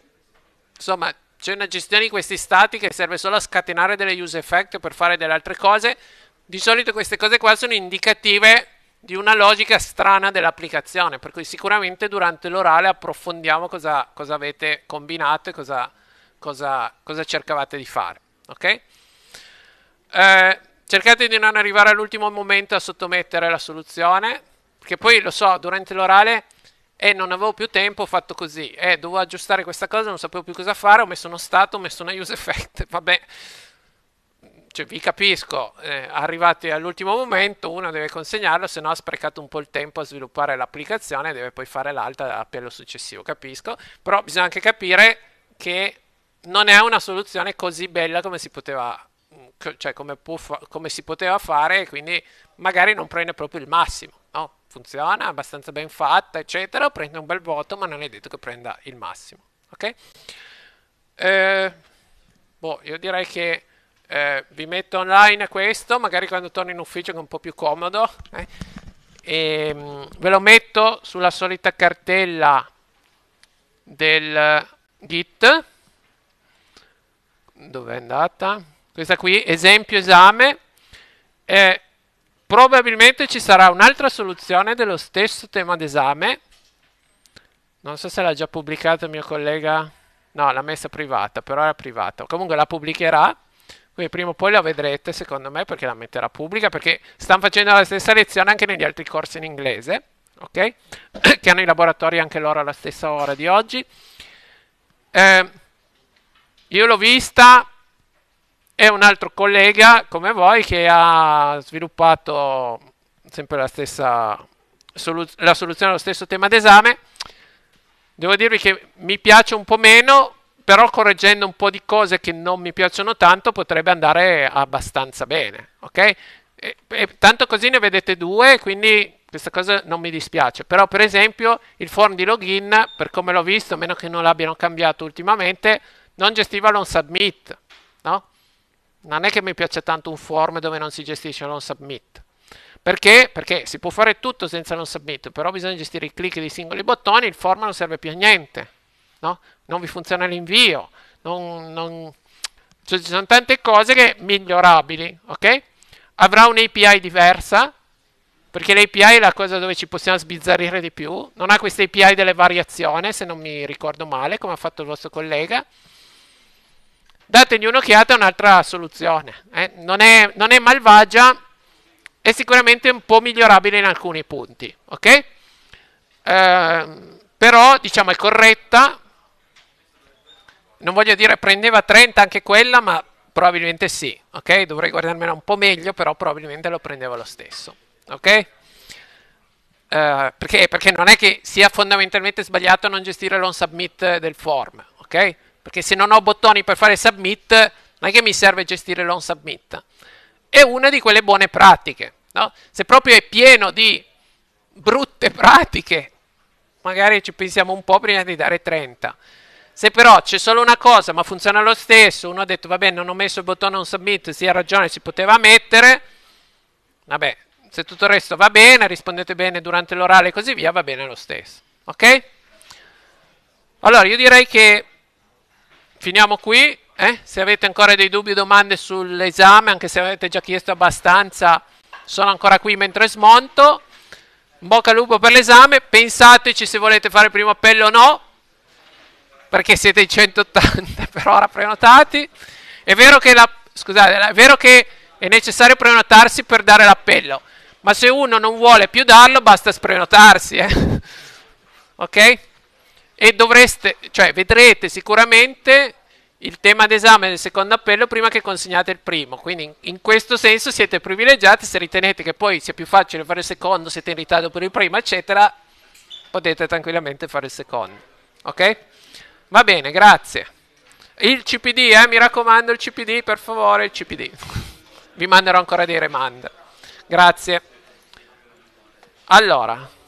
insomma c'è una gestione di questi stati che serve solo a scatenare delle use effect per fare delle altre cose. Di solito queste cose qua sono indicative di una logica strana dell'applicazione, per cui sicuramente durante l'orale approfondiamo cosa, cosa avete combinato e cosa, cosa, cosa, cercavate di fare. Ok? Eh, cercate di non arrivare all'ultimo momento a sottomettere la soluzione, perché poi lo so, durante l'orale eh, non avevo più tempo, ho fatto così, e eh, dovevo aggiustare questa cosa, non sapevo più cosa fare, ho messo uno stato, ho messo una use effect, (laughs) vabbè, cioè, vi capisco, eh, arrivati all'ultimo momento uno deve consegnarlo, se no ha sprecato un po' il tempo a sviluppare l'applicazione e deve poi fare l'altra appello successivo, capisco, però bisogna anche capire che non è una soluzione così bella come si poteva mm, cioè come, fa- come si poteva fare quindi magari non prende proprio il massimo no? funziona abbastanza ben fatta eccetera prende un bel voto ma non è detto che prenda il massimo ok eh, boh io direi che eh, vi metto online questo, magari quando torno in ufficio che è un po' più comodo, eh, e, ehm, ve lo metto sulla solita cartella del git, dove è andata? Questa qui, esempio esame, eh, probabilmente ci sarà un'altra soluzione dello stesso tema d'esame, non so se l'ha già pubblicato il mio collega, no l'ha messa privata, però era privata, comunque la pubblicherà, quindi prima o poi la vedrete, secondo me, perché la metterà pubblica, perché stanno facendo la stessa lezione anche negli altri corsi in inglese, ok? (clears throat) che hanno i laboratori anche loro alla stessa ora di oggi. Eh, io l'ho vista è un altro collega come voi che ha sviluppato sempre la stessa solu la soluzione allo stesso tema d'esame. Devo dirvi che mi piace un po' meno però correggendo un po' di cose che non mi piacciono tanto potrebbe andare abbastanza bene, ok? E, e, tanto così ne vedete due, quindi questa cosa non mi dispiace, però per esempio il form di login, per come l'ho visto, a meno che non l'abbiano cambiato ultimamente, non gestiva l'on submit, no? Non è che mi piace tanto un form dove non si gestisce l'on submit. Perché? Perché si può fare tutto senza l'on submit, però bisogna gestire i click dei singoli bottoni, il form non serve più a niente no? non vi funziona l'invio, non, non... Cioè, ci sono tante cose che migliorabili, ok? Avrà un'API diversa, perché l'API è la cosa dove ci possiamo sbizzarrire di più, non ha questa API delle variazioni, se non mi ricordo male, come ha fatto il vostro collega. Dategli un'occhiata a un'altra soluzione, eh? non, è, non è malvagia, è sicuramente un po' migliorabile in alcuni punti, ok? Eh, però diciamo è corretta, non voglio dire prendeva 30 anche quella, ma probabilmente sì, ok? Dovrei guardarmela un po' meglio, però probabilmente lo prendeva lo stesso, ok? Uh, perché? Perché non è che sia fondamentalmente sbagliato non gestire l'on submit del form, ok? Perché se non ho bottoni per fare submit, non è che mi serve gestire l'on submit. È una di quelle buone pratiche, no? Se proprio è pieno di brutte pratiche, magari ci pensiamo un po' prima di dare 30. Se però c'è solo una cosa ma funziona lo stesso, uno ha detto vabbè non ho messo il bottone on submit, si ha ragione, si poteva mettere, vabbè, se tutto il resto va bene, rispondete bene durante l'orale e così via, va bene lo stesso. Ok? Allora io direi che finiamo qui. Eh? Se avete ancora dei dubbi o domande sull'esame, anche se avete già chiesto abbastanza, sono ancora qui mentre smonto. In bocca al lupo per l'esame, pensateci se volete fare il primo appello o no, perché siete in 180 (laughs) per ora prenotati. È vero che, la, scusate, è, vero che è necessario prenotarsi per dare l'appello, ma se uno non vuole più darlo basta sprenotarsi. Eh? (laughs) ok? E dovreste, cioè vedrete sicuramente il tema d'esame del secondo appello prima che consegnate il primo. Quindi in, in, questo senso siete privilegiati, se ritenete che poi sia più facile fare il secondo, siete in ritardo per il primo, eccetera, potete tranquillamente fare il secondo. Ok? Va bene, grazie. Il CPD, eh, mi raccomando il CPD, per favore, il CPD. Vi manderò ancora dei remand. Grazie. Allora.